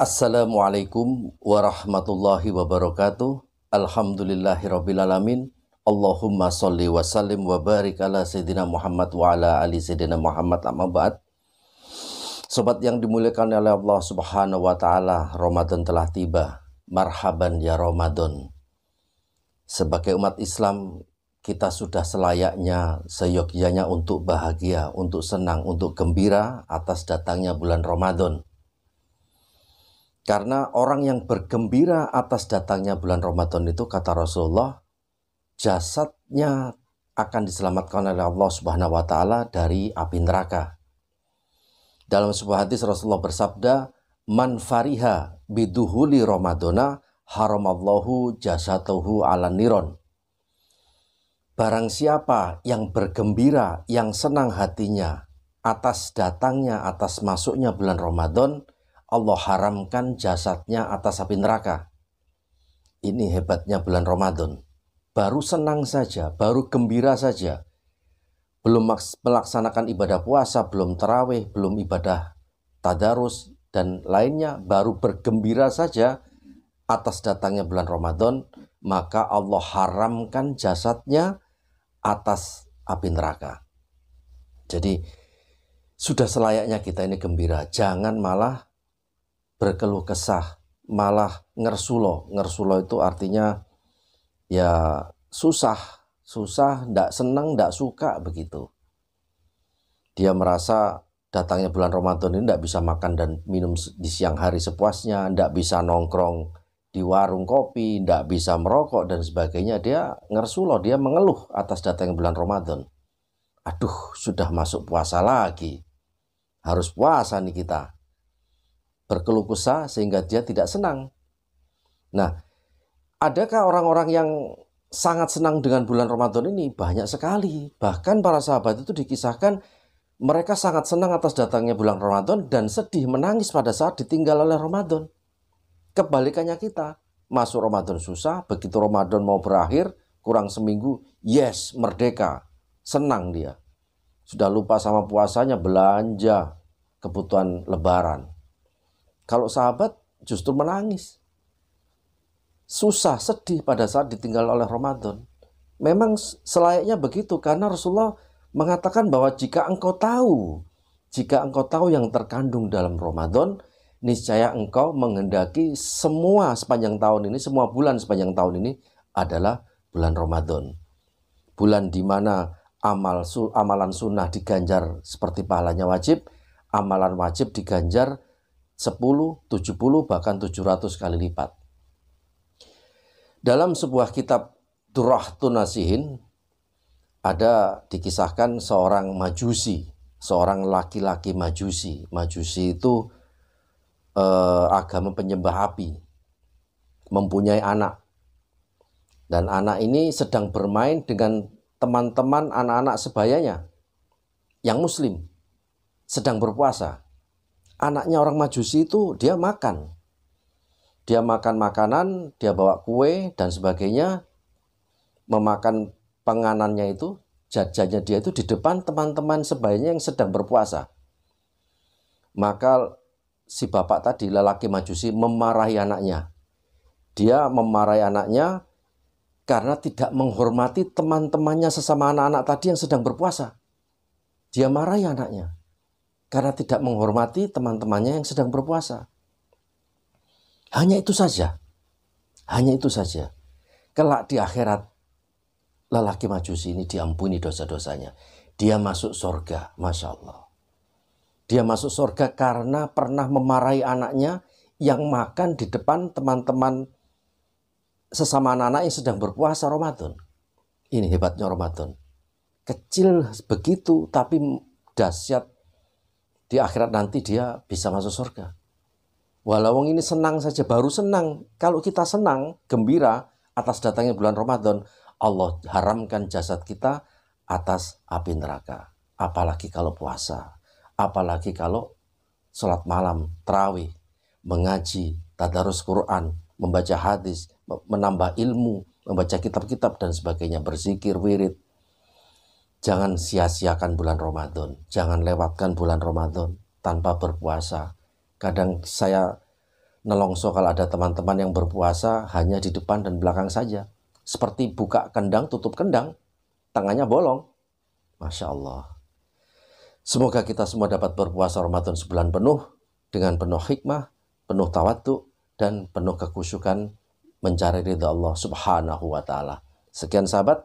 Assalamualaikum warahmatullahi wabarakatuh. Alhamdulillahirrabbilalamin. Allahumma salli wa sallim wa barik ala Sayyidina Muhammad wa ala ali Sayyidina Muhammad amma ba'd. Sobat yang dimuliakan oleh Allah subhanahu wa ta'ala, Ramadan telah tiba. Marhaban ya Ramadan. Sebagai umat Islam, kita sudah selayaknya, seyogyanya untuk bahagia, untuk senang, untuk gembira atas datangnya bulan Ramadan karena orang yang bergembira atas datangnya bulan Ramadan itu kata Rasulullah jasadnya akan diselamatkan oleh Allah Subhanahu wa taala dari api neraka. Dalam sebuah hadis Rasulullah bersabda, "Man fariha biduhuli Ramadana haramallahu jasatuhu ala niron." Barang siapa yang bergembira, yang senang hatinya atas datangnya, atas masuknya bulan Ramadan, Allah haramkan jasadnya atas api neraka. Ini hebatnya bulan Ramadan. Baru senang saja, baru gembira saja. Belum melaksanakan ibadah puasa, belum terawih, belum ibadah tadarus, dan lainnya baru bergembira saja atas datangnya bulan Ramadan, maka Allah haramkan jasadnya atas api neraka. Jadi, sudah selayaknya kita ini gembira. Jangan malah berkeluh kesah, malah ngersulo. Ngersulo itu artinya ya susah, susah, ndak senang, ndak suka begitu. Dia merasa datangnya bulan Ramadan ini ndak bisa makan dan minum di siang hari sepuasnya, ndak bisa nongkrong di warung kopi, ndak bisa merokok dan sebagainya, dia ngersuloh, dia mengeluh atas datangnya bulan Ramadan. Aduh, sudah masuk puasa lagi. Harus puasa nih kita berkeluh kesah sehingga dia tidak senang. Nah, adakah orang-orang yang sangat senang dengan bulan Ramadan ini? Banyak sekali. Bahkan para sahabat itu dikisahkan mereka sangat senang atas datangnya bulan Ramadan dan sedih menangis pada saat ditinggal oleh Ramadan. Kebalikannya kita, masuk Ramadan susah, begitu Ramadan mau berakhir, kurang seminggu, yes, merdeka. Senang dia. Sudah lupa sama puasanya, belanja kebutuhan lebaran. Kalau sahabat justru menangis. Susah, sedih pada saat ditinggal oleh Ramadan. Memang selayaknya begitu karena Rasulullah mengatakan bahwa jika engkau tahu, jika engkau tahu yang terkandung dalam Ramadan, niscaya engkau menghendaki semua sepanjang tahun ini, semua bulan sepanjang tahun ini adalah bulan Ramadan. Bulan di mana amal amalan sunnah diganjar seperti pahalanya wajib, amalan wajib diganjar 10, 70, bahkan 700 kali lipat. Dalam sebuah kitab Durah Tunasihin, ada dikisahkan seorang majusi, seorang laki-laki majusi. Majusi itu eh, agama penyembah api, mempunyai anak. Dan anak ini sedang bermain dengan teman-teman anak-anak sebayanya yang muslim, sedang berpuasa anaknya orang Majusi itu dia makan. Dia makan makanan, dia bawa kue dan sebagainya, memakan penganannya itu, jajannya dia itu di depan teman-teman sebayanya yang sedang berpuasa. Maka si bapak tadi, lelaki Majusi memarahi anaknya. Dia memarahi anaknya karena tidak menghormati teman-temannya sesama anak-anak tadi yang sedang berpuasa. Dia marahi anaknya karena tidak menghormati teman-temannya yang sedang berpuasa. Hanya itu saja. Hanya itu saja. Kelak di akhirat, lelaki majusi ini diampuni dosa-dosanya. Dia masuk surga, Masya Allah. Dia masuk surga karena pernah memarahi anaknya yang makan di depan teman-teman sesama anak-anak yang sedang berpuasa Ramadan. Ini hebatnya Ramadan. Kecil begitu tapi dahsyat di akhirat nanti dia bisa masuk surga. Walau ini senang saja, baru senang. Kalau kita senang, gembira atas datangnya bulan Ramadan, Allah haramkan jasad kita atas api neraka. Apalagi kalau puasa, apalagi kalau sholat malam, terawih, mengaji, tadarus Quran, membaca hadis, menambah ilmu, membaca kitab-kitab dan sebagainya, berzikir, wirid, Jangan sia-siakan bulan Ramadan. Jangan lewatkan bulan Ramadan tanpa berpuasa. Kadang saya nelongso kalau ada teman-teman yang berpuasa hanya di depan dan belakang saja. Seperti buka kendang, tutup kendang, tangannya bolong. Masya Allah. Semoga kita semua dapat berpuasa Ramadan sebulan penuh dengan penuh hikmah, penuh tawadhu dan penuh kekusukan mencari ridha Allah Subhanahu wa taala. Sekian sahabat,